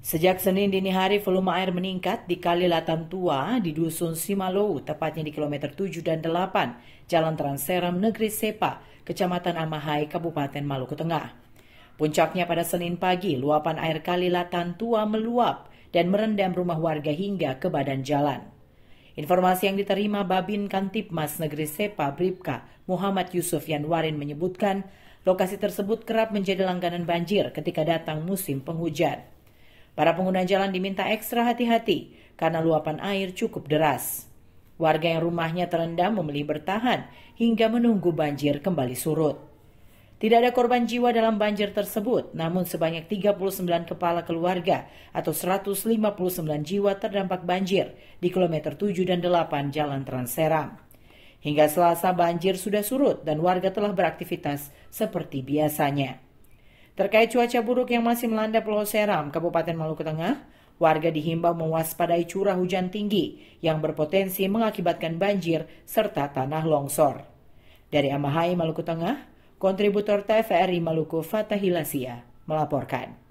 Sejak Senin dini hari, volume air meningkat di Kali Latam Tua di Dusun Simalowu, tepatnya di kilometer 7 dan 8, Jalan Transeram Negeri Sepa, Kecamatan Amahai, Kabupaten Maluku Tengah. Puncaknya pada Senin pagi, luapan air Kali Latam Tua meluap dan merendam rumah warga hingga ke badan jalan. Informasi yang diterima Babin Kantipmas Negeri Sepa Bripka Muhammad Yusuf Yanwarin menyebutkan, lokasi tersebut kerap menjadi langganan banjir ketika datang musim penghujan. Para pengguna jalan diminta ekstra hati-hati karena luapan air cukup deras. Warga yang rumahnya terendam memilih bertahan hingga menunggu banjir kembali surut. Tidak ada korban jiwa dalam banjir tersebut, namun sebanyak 39 kepala keluarga atau 159 jiwa terdampak banjir di kilometer 7 dan 8 Jalan Transerang. Hingga selasa banjir sudah surut dan warga telah beraktivitas seperti biasanya. Terkait cuaca buruk yang masih melanda Pulau Seram, Kabupaten Maluku Tengah, warga dihimbau mewaspadai curah hujan tinggi yang berpotensi mengakibatkan banjir serta tanah longsor. Dari Amahai, Maluku Tengah, kontributor TVRI Maluku Fatahilasia melaporkan.